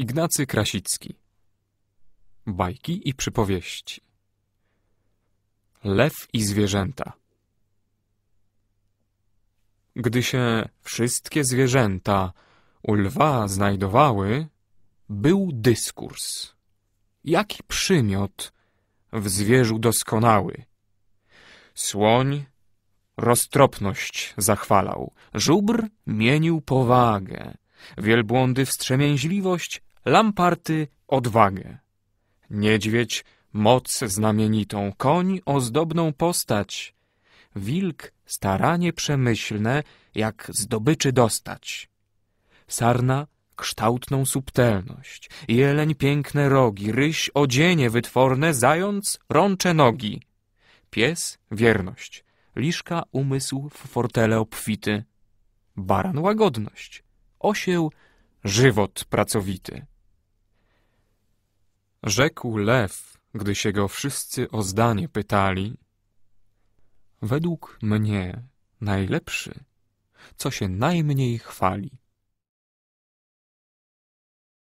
Ignacy Krasicki Bajki i przypowieści Lew i zwierzęta Gdy się wszystkie zwierzęta u lwa znajdowały, był dyskurs. Jaki przymiot w zwierzu doskonały. Słoń roztropność zachwalał, żubr mienił powagę, wielbłądy wstrzemięźliwość Lamparty odwagę. Niedźwiedź moc znamienitą, koń ozdobną postać. Wilk staranie przemyślne, jak zdobyczy dostać. Sarna kształtną subtelność, jeleń piękne rogi, ryś odzienie wytworne, zając rącze nogi. Pies wierność, liszka umysł w fortele obfity. Baran łagodność, osieł żywot pracowity. Rzekł lew, gdy się go wszyscy o zdanie pytali. Według mnie najlepszy, co się najmniej chwali.